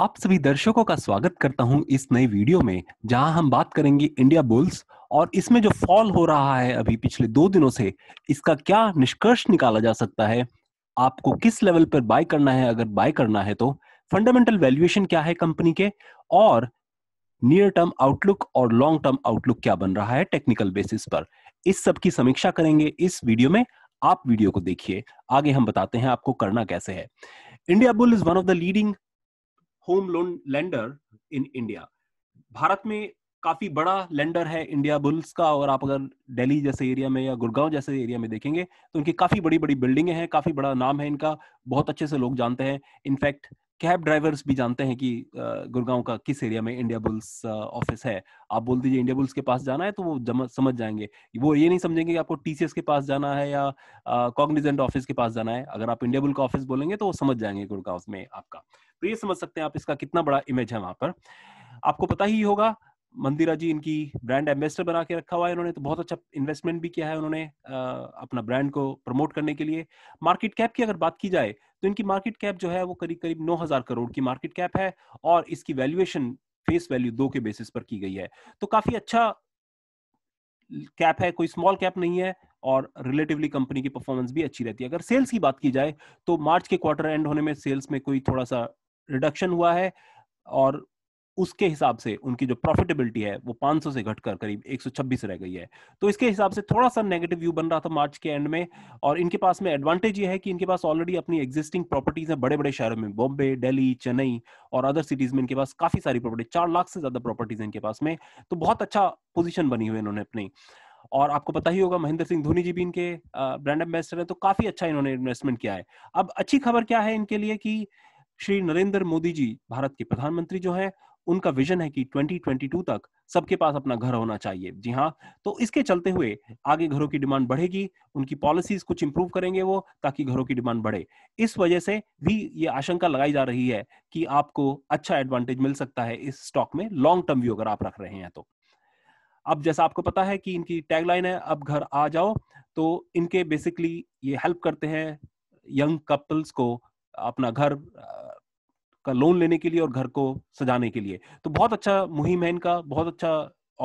आप सभी दर्शकों का स्वागत करता हूं इस नए वीडियो में जहां हम बात करेंगे इंडिया बुल्स और इसमें जो फॉल हो रहा है अभी पिछले दो दिनों से इसका क्या निष्कर्ष निकाला जा सकता है आपको किस लेवल पर बाय करना है अगर बाय करना है तो फंडामेंटल वैल्यूएशन क्या है कंपनी के और नियर टर्म आउटलुक और लॉन्ग टर्म आउटलुक क्या बन रहा है टेक्निकल बेसिस पर इस सब की समीक्षा करेंगे इस वीडियो में आप वीडियो को देखिए आगे हम बताते हैं आपको करना कैसे है India Bull is one of the leading home loan lender in India Bharat में काफी बड़ा लेंडर है इंडिया बुल्स का और आप अगर दिल्ली जैसे एरिया में या गुड़गांव जैसे एरिया में देखेंगे तो उनकी काफी बड़ी बड़ी बिल्डिंगें हैं काफी बड़ा नाम है इनका बहुत अच्छे से लोग जानते हैं इनफैक्ट कैब ड्राइवर्स भी जानते हैं कि गुड़गांव का किस एरिया में इंडिया बुल्स ऑफिस है आप बोल दीजिए इंडिया बुल्स के पास जाना है तो वो समझ जाएंगे वो ये नहीं समझेंगे कि आपको टीसीएस के पास जाना है या कॉग्निजेंट ऑफिस के पास जाना है अगर आप इंडिया बुल का ऑफिस बोलेंगे तो वो समझ जाएंगे गुड़गांव में आपका तो ये समझ सकते हैं आप इसका कितना बड़ा इमेज है वहां पर आपको पता ही होगा मंदिरा जी इनकी ब्रांड एम्बेसडर बना के रखा हुआ है इन्होंने तो बहुत अच्छा इन्वेस्टमेंट भी किया है उन्होंने अपना ब्रांड को प्रमोट करने के लिए मार्केट कैप की अगर बात की जाए तो इनकी मार्केट कैप जो है वो करीब करीब नौ हजार करोड़ की मार्केट कैप है और इसकी वैल्यूएशन फेस वैल्यू दो के बेसिस पर की गई है तो काफी अच्छा कैप है कोई स्मॉल कैप नहीं है और रिलेटिवली कंपनी की परफॉर्मेंस भी अच्छी रहती है अगर सेल्स की बात की जाए तो मार्च के क्वार्टर एंड होने में सेल्स में कोई थोड़ा सा रिडक्शन हुआ है और उसके हिसाब से उनकी जो प्रॉफिटेबिलिटी है वो 500 से घटकर करीब 126 रह गई है तो इसके हिसाब से थोड़ा सा नेगेटिव व्यू बन रहा था मार्च के एंड में और इनके पास में एडवांटेज ये है कि इनके पास ऑलरेडी अपनी एग्जिस्टिंग प्रॉपर्टीज है बड़े बड़े शहरों में बॉम्बे दिल्ली चेन्नई और अदर सिटीज में इनके पास काफी सारी प्रॉपर्टी चार लाख से ज्यादा प्रॉपर्टीज है इनके पास में तो बहुत अच्छा पोजिशन बनी हुई है इन्होंने अपनी और आपको पता ही होगा महेंद्र सिंह धोनी जी भी इनके ब्रांड एम्बेसडर है तो काफी अच्छा इन्होंने इन्वेस्टमेंट किया है अब अच्छी खबर क्या है इनके लिए कि श्री नरेंद्र मोदी जी भारत के प्रधानमंत्री जो है उनका विजन है कि 2022 तक सबके पास अपना घर होना चाहिए जी हाँ तो इसके चलते हुए आगे घरों की डिमांड बढ़ेगी उनकी पॉलिसीज कुछ इंप्रूव करेंगे वो ताकि घरों की डिमांड बढ़े इस वजह से भी ये आशंका लगाई जा रही है कि आपको अच्छा एडवांटेज मिल सकता है इस स्टॉक में लॉन्ग टर्म व्यू अगर आप रख रहे हैं तो अब जैसा आपको पता है कि इनकी टैगलाइन है अब घर आ जाओ तो इनके बेसिकली ये हेल्प करते हैं यंग कपल्स को अपना घर का लोन लेने के लिए और घर को सजाने के लिए तो बहुत अच्छा मुहिम है इनका बहुत अच्छा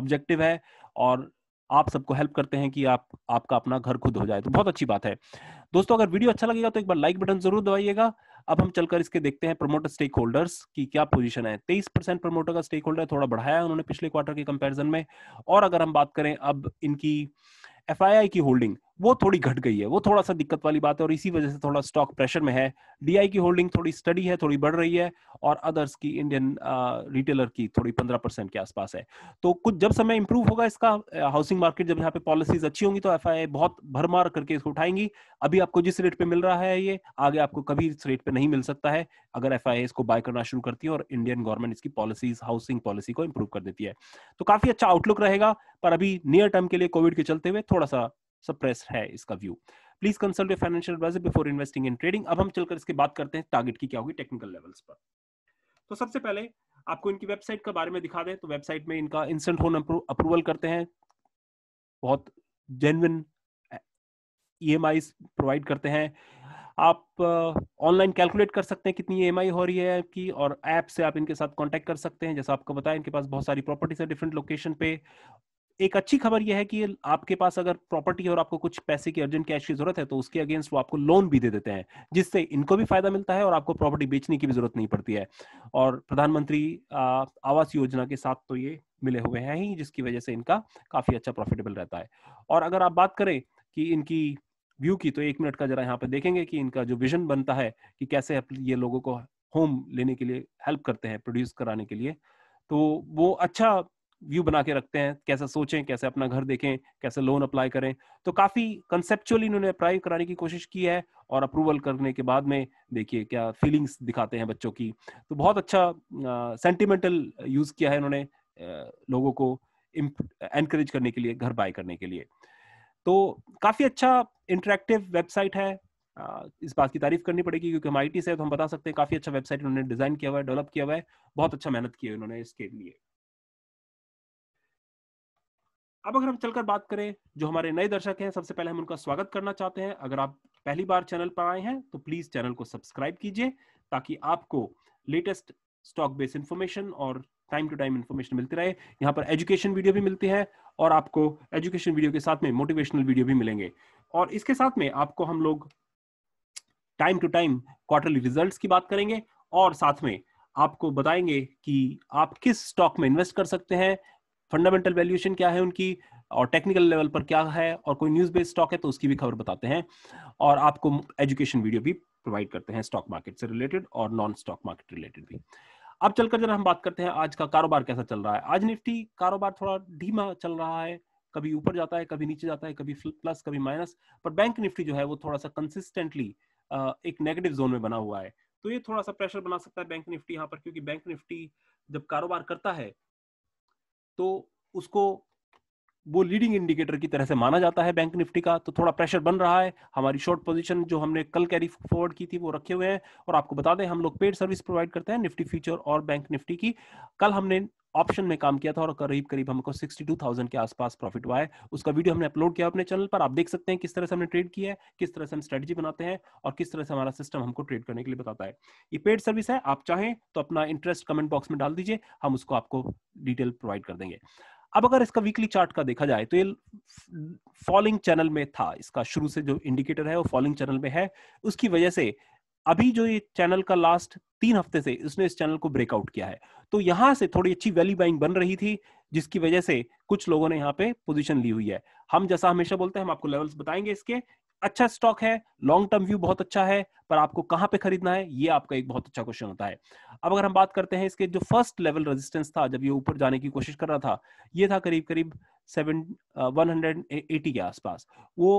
ऑब्जेक्टिव है और आप सबको हेल्प करते हैं कि आप आपका अपना घर खुद हो जाए तो बहुत अच्छी बात है दोस्तों अगर वीडियो अच्छा लगेगा तो एक बार लाइक बटन जरूर दबाइएगा अब हम चलकर इसके देखते हैं प्रमोटर स्टेक होल्डर्स की क्या पोजीशन है तेईस परसेंट प्रमोटर का स्टेक होल्डर थोड़ा बढ़ाया उन्होंने पिछले क्वार्टर के कंपैरिजन में और अगर हम बात करें अब इनकी एफ की होल्डिंग वो थोड़ी घट गई है वो थोड़ा सा दिक्कत वाली बात है और इसी वजह से थोड़ा स्टॉक प्रेशर में है डीआई की होल्डिंग थोड़ी स्टडी है थोड़ी बढ़ रही है और अदर्स की इंडियन रिटेलर की थोड़ी पंद्रह परसेंट के आसपास है तो कुछ जब समय इंप्रूव होगा इसका हाउसिंग मार्केट जब यहाँ पे पॉलिसीज अच्छी होंगी तो एफ बहुत भरमार करके इसको उठाएंगी अभी आपको जिस रेट पे मिल रहा है ये आगे आपको कभी इस रेट पे नहीं मिल सकता है अगर एफ इसको बाय करना शुरू करती है और इंडियन गवर्नमेंट इसकी पॉलिसीज हाउसिंग पॉलिसी को इंप्रूव कर देती है तो काफी अच्छा आउटलुक रहेगा पर अभी नियर टर्म के लिए कोविड के चलते हुए थोड़ा सा सप्रेस है इसका view please consult your financial advisor before investing in trading अब हम चलकर इसके बात करते हैं टारगेट की क्या होगी टेक्निकल लेवल्स पर तो सबसे पहले आपको इनकी वेबसाइट के बारे में दिखा दें तो वेबसाइट में इनका इंस्टेंट होन अप्रूवल करते हैं बहुत जेनविन ई प्रोवाइड करते हैं आप ऑनलाइन uh, कैलकुलेट कर सकते हैं कितनी ई e हो रही है आपकी और ऐप से आप इनके साथ कांटेक्ट कर सकते हैं जैसा आपको बताया इनके पास बहुत सारी प्रॉपर्टीज है डिफरेंट लोकेशन पे एक अच्छी खबर यह है कि आपके पास अगर प्रॉपर्टी और आपको कुछ पैसे की अर्जेंट कैश की जरूरत है तो उसके अगेंस्ट वो आपको लोन भी दे देते हैं जिससे इनको भी फायदा मिलता है और आपको प्रॉपर्टी बेचने की भी जरूरत नहीं पड़ती है और प्रधानमंत्री आवास योजना के साथ तो ये मिले हुए हैं ही जिसकी वजह से इनका काफी अच्छा प्रॉफिटेबल रहता है और अगर आप बात करें कि इनकी व्यू की तो एक मिनट का जरा यहाँ पे देखेंगे कि इनका जो विजन बनता है कि कैसे ये लोगों को होम लेने के लिए हेल्प करते हैं प्रोड्यूस कराने के लिए तो वो अच्छा व्यू बना के रखते हैं कैसे सोचें कैसे अपना घर देखें कैसे लोन अप्लाई करें तो काफी कंसेप्चुअली इन्होंने अप्लाई कराने की कोशिश की है और अप्रूवल करने के बाद में देखिए क्या फीलिंग्स दिखाते हैं बच्चों की तो बहुत अच्छा सेंटिमेंटल यूज किया है इन्होंने लोगों को एनकरेज करने के लिए घर बाय करने के लिए तो काफी अच्छा इंटरेक्टिव वेबसाइट है इस बात की तारीफ करनी पड़ेगी क्योंकि हम आई से तो हम बता सकते हैं काफी अच्छा वेबसाइट उन्होंने डिजाइन किया हुआ है डेवलप किया हुआ है बहुत अच्छा मेहनत की है उन्होंने इसके लिए अब अगर हम चलकर बात करें जो हमारे नए दर्शक हैं सबसे पहले हम उनका स्वागत करना चाहते हैं अगर आप पहली बार चैनल पर आए हैं तो प्लीज चैनल को सब्सक्राइब कीजिए ताकि आपको लेटेस्ट स्टॉक बेस्ड इन्फॉर्मेशन और टाइम टू टाइम इन्फॉर्मेशन मिलती रहे यहाँ पर एजुकेशन वीडियो भी मिलती है और आपको एजुकेशन वीडियो के साथ में मोटिवेशनल वीडियो भी मिलेंगे और इसके साथ में आपको हम लोग time to time quarterly result की बात करेंगे और साथ में आपको बताएंगे कि आप किस स्टॉक में इन्वेस्ट कर सकते हैं फंडामेंटल वैल्यूएशन क्या है उनकी और टेक्निकल लेवल पर क्या है और कोई न्यूज बेस्ड स्टॉक है तो उसकी भी खबर बताते हैं और आपको एजुकेशन वीडियो भी प्रोवाइड करते हैं स्टॉक मार्केट से रिलेटेड और नॉन स्टॉक मार्केट रिलेटेड भी अब चलकर जरा हम बात करते हैं आज का कारोबार कैसा चल रहा है आज निफ्टी कारोबार थोड़ा धीमा चल रहा है कभी ऊपर जाता है कभी नीचे जाता है कभी प्लस कभी माइनस पर बैंक निफ्टी जो है वो थोड़ा सा कंसिस्टेंटली एक नेगेटिव जोन में बना हुआ है तो ये थोड़ा सा प्रेशर बना सकता है बैंक निफ्टी यहाँ पर क्योंकि बैंक निफ्टी जब कारोबार करता है तो उसको वो लीडिंग इंडिकेटर की तरह से माना जाता है बैंक निफ्टी का तो थोड़ा प्रेशर बन रहा है हमारी शॉर्ट पोजीशन जो हमने कल कैरी फॉरवर्ड की थी वो रखे हुए हैं और आपको बता दें हम लोग पेड सर्विस प्रोवाइड करते हैं निफ्टी फ्यूचर और बैंक निफ्टी की कल हमने ऑप्शन में काम किया था और करीब करीब हमको 62,000 के आसपास प्रॉफिट हुआ है उसका वीडियो हमने अपलोड किया अपने चैनल पर आप देख सकते हैं किस तरह से हमने ट्रेड किया है किस तरह से हम स्ट्रेटजी बनाते हैं और किस तरह से हमारा सिस्टम हमको ट्रेड करने के लिए बताता है ये पेड सर्विस है आप चाहें तो अपना इंटरेस्ट कमेंट बॉक्स में डाल दीजिए हम उसको आपको डिटेल प्रोवाइड कर देंगे अब अगर इसका वीकली चार्ट का देखा जाए तो ये फॉलिंग चैनल में था इसका शुरू से जो इंडिकेटर है वो फॉलिंग चैनल में है उसकी वजह से अभी जो ये चैनल का लास्ट तीन हफ्ते से इसने इस चैनल को ब्रेकआउट किया है तो यहां से थोड़ी अच्छी वैल्यू बाइंग बन रही थी जिसकी वजह से कुछ लोगों ने यहाँ पे पोजीशन ली हुई है हम जैसा हमेशा बोलते हैं हम आपको लेवल्स बताएंगे इसके अच्छा स्टॉक है लॉन्ग टर्म व्यू बहुत अच्छा है पर आपको कहां पे खरीदना है ये आपका एक बहुत अच्छा क्वेश्चन होता है अब अगर हम बात करते हैं इसके जो फर्स्ट लेवल रेजिस्टेंस था जब ये ऊपर जाने की कोशिश कर रहा था ये था करीब करीब सेवन वन हंड्रेड एटी के आसपास वो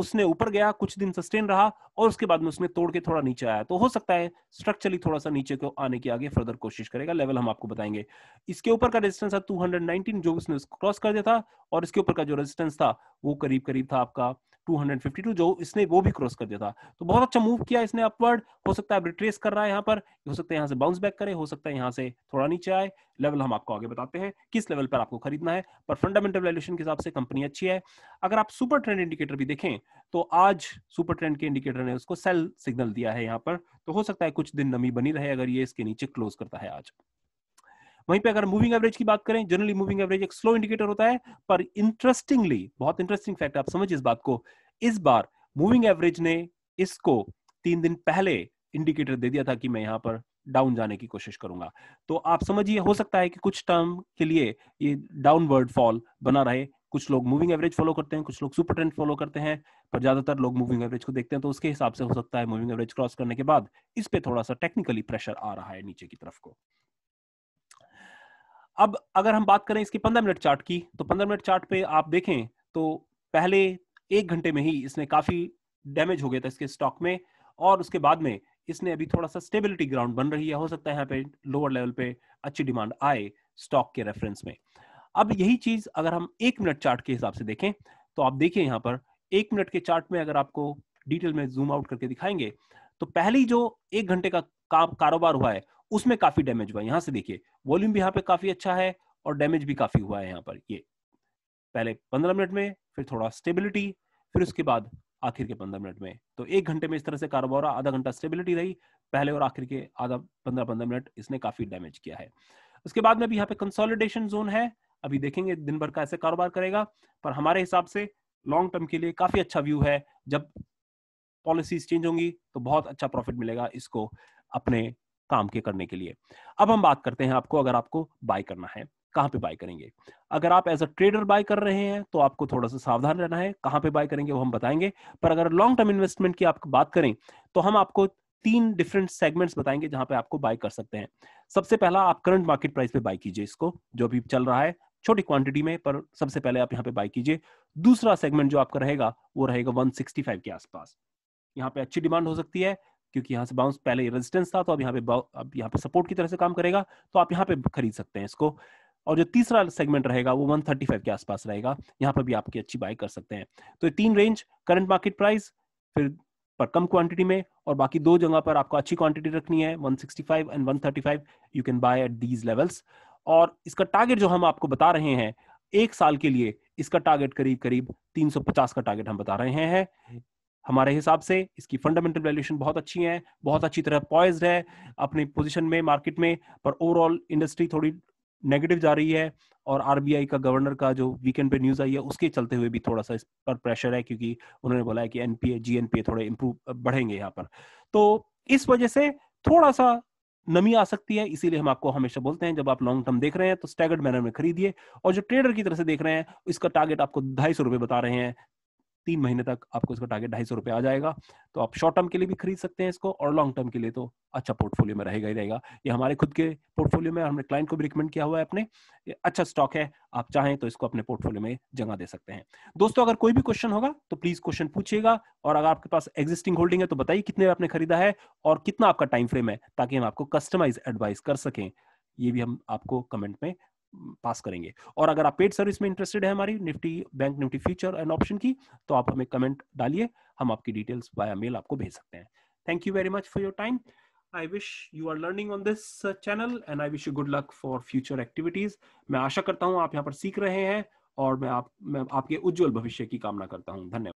उसने ऊपर गया कुछ दिन सस्टेन रहा और उसके बाद में उसने तोड़ के थोड़ा नीचे आया तो हो सकता है स्ट्रक्चरली थोड़ा सा नीचे को आने की आगे फर्दर कोशिश करेगा लेवल हम आपको बताएंगे इसके ऊपर का रेजिस्टेंस था 219 जो उसने क्रॉस कर दिया था और इसके ऊपर का जो रेजिस्टेंस था वो करीब करीब था आपका 252 जो इसने वो भी क्रॉस कर दिया था तो बहुत अच्छा मूव किया इसने अपवर्ड हो सकता है रिट्रेस कर रहा है यहाँ पर हो सकता है यहाँ से बाउंस बैक करे हो सकता है यहाँ से थोड़ा नीचे आए लेवल हम आपको आगे बताते हैं किस लेवल पर आपको खरीदना है पर फंडामेंटल वैल्यूशन के हिसाब से कंपनी अच्छी है अगर आप सुपर ट्रेंड इंडिकेटर भी देखें में तो आज सुपर ट्रेंड के इंडिकेटर ने उसको सेल सिग्नल दिया है यहाँ पर तो हो सकता है कुछ दिन नमी बनी रहे अगर ये इसके नीचे क्लोज करता है आज वहीं पे अगर मूविंग एवरेज की बात करें जनरली मूविंग एवरेज एक स्लो इंडिकेटर होता है पर इंटरेस्टिंगली बहुत इंटरेस्टिंग फैक्ट आप समझिए इस बात को इस बार मूविंग एवरेज ने इसको तीन दिन पहले इंडिकेटर दे दिया था कि मैं यहाँ पर डाउन जाने की कोशिश करूंगा तो आप समझिए हो सकता है कि कुछ टर्म के लिए ये डाउनवर्ड फॉल बना रहे कुछ लोग मूविंग एवरेज फॉलो करते हैं कुछ लोग सुपर ट्रेंड फॉलो करते हैं पर ज्यादातर लोग मूविंग एवरेज को देखते हैं तो उसके हिसाब से हो सकता है मूविंग एवरेज क्रॉस करने के बाद इस पे थोड़ा सा टेक्निकली प्रेशर आ रहा है नीचे की तरफ को अब अगर हम बात करें इसकी पंद्रह मिनट चार्ट की तो पंद्रह मिनट चार्ट पे आप देखें तो पहले एक घंटे में ही इसने काफी डैमेज हो गया था इसके स्टॉक में और उसके बाद में इसने अभी थोड़ा सा स्टेबिलिटी ग्राउंड बन रही है हो सकता है यहाँ पे लोअर लेवल पे अच्छी डिमांड आए स्टॉक के रेफरेंस में अब यही चीज अगर हम एक मिनट चार्ट के हिसाब से देखें तो आप देखिए यहाँ पर एक मिनट के चार्ट में अगर आपको डिटेल में जूम आउट करके दिखाएंगे तो पहली जो एक घंटे का कारोबार हुआ है उसमें काफी डैमेज हुआ है यहां से देखिए वॉल्यूम भी यहाँ पे काफी अच्छा है और डैमेज भी काफी हुआ है यहाँ पर ये पहले पंद्रह मिनट में फिर थोड़ा स्टेबिलिटी फिर उसके बाद आखिर के पंद्रह मिनट में तो एक घंटे में इस तरह से कारोबार आधा घंटा स्टेबिलिटी रही पहले और आखिर के आधा पंद्रह पंद्रह मिनट इसने काफी डैमेज किया है उसके बाद में भी यहाँ पे कंसोलिडेशन जोन है अभी देखेंगे दिन भर का ऐसे कारोबार करेगा पर हमारे हिसाब से लॉन्ग टर्म के लिए काफी अच्छा व्यू है जब पॉलिसीज चेंज होंगी तो बहुत अच्छा प्रॉफिट मिलेगा इसको अपने काम के करने के लिए अब हम बात करते हैं आपको अगर आपको बाय करना है कहाँ पे बाय करेंगे अगर आप एज अ ट्रेडर बाय कर रहे हैं तो आपको थोड़ा सा सावधान रहना है कहाँ पे बाय करेंगे वो हम बताएंगे पर अगर लॉन्ग टर्म इन्वेस्टमेंट की आप बात करें तो हम आपको तीन डिफरेंट सेगमेंट्स बताएंगे जहां पे आपको बाय कर सकते हैं सबसे पहला आप करंट मार्केट प्राइस पे बाय कीजिए इसको जो अभी चल रहा है छोटी क्वांटिटी में पर सबसे पहले आप यहाँ पे बाय कीजिए दूसरा सेगमेंट जो आपका रहेगा वो रहेगा 165 के आसपास यहाँ पे अच्छी डिमांड हो सकती है क्योंकि यहाँ से बाउंस पहले रेजिस्टेंस था तो अब यहाँ पे अब यहाँ पे सपोर्ट की तरह से काम करेगा तो आप यहाँ पे खरीद सकते हैं इसको और जो तीसरा सेगमेंट रहेगा वो 135 के आसपास रहेगा यहाँ पर भी आपकी अच्छी बाय कर सकते हैं तो ये तीन रेंज करंट मार्केट प्राइस फिर पर कम क्वांटिटी में और बाकी दो जगह पर आपको अच्छी क्वांटिटी रखनी है 165 and 135 you can buy at these levels और इसका टारगेट जो हम आपको बता रहे हैं एक साल के लिए इसका टारगेट करीब करीब 350 का टारगेट हम बता रहे हैं हमारे हिसाब से इसकी फंडामेंटल वैल्यूएशन बहुत अच्छी है बहुत अच्छी तरह पॉइज है अपनी पोजिशन में मार्केट में पर ओवरऑल इंडस्ट्री थोड़ी नेगेटिव जा रही है और आरबीआई का गवर्नर का जो वीकेंड पे न्यूज आई है उसके चलते हुए भी थोड़ा सा इस पर प्रेशर है क्योंकि उन्होंने बोला है कि एनपीए जीएनपीए थोड़े इंप्रूव बढ़ेंगे यहाँ पर तो इस वजह से थोड़ा सा नमी आ सकती है इसीलिए हम आपको हमेशा बोलते हैं जब आप लॉन्ग टर्म देख रहे हैं तो स्टैगर्ड मैनर में खरीदिए और जो ट्रेडर की तरह से देख रहे हैं इसका टारगेट आपको ढाई सौ रुपए बता रहे हैं तीन महीने तक आपको इसका टारगेट ढाई सौ रुपये आ जाएगा तो आप शॉर्ट टर्म के लिए भी खरीद सकते हैं इसको और लॉन्ग टर्म के लिए तो अच्छा पोर्टफोलियो में रहेगा ही रहेगा ये हमारे खुद के पोर्टफोलियो में हमने क्लाइंट को भी रिकमेंड किया हुआ है अपने ये अच्छा स्टॉक है आप चाहें तो इसको अपने पोर्टफोलियो में जगह दे सकते हैं दोस्तों अगर कोई भी क्वेश्चन होगा तो प्लीज क्वेश्चन पूछिएगा और अगर आपके पास एग्जिस्टिंग होल्डिंग है तो बताइए कितने आपने खरीदा है और कितना आपका टाइम फ्रेम है ताकि हम आपको कस्टमाइज एडवाइस कर सकें ये भी हम आपको कमेंट में पास करेंगे और अगर आप पेड सर्विस में इंटरेस्टेड है हमारी Nifty bank Nifty future and option की तो आप हमें कमेंट डालिए हम आपकी डिटेल्स वाया मेल आपको भेज सकते हैं thank you very much for your time I wish you are learning on this channel and I wish you good luck for future activities मैं आशा करता हूँ आप यहाँ पर सीख रहे हैं और मैं आप मैं आपके उज्जवल भविष्य की कामना करता हूँ धन्यवाद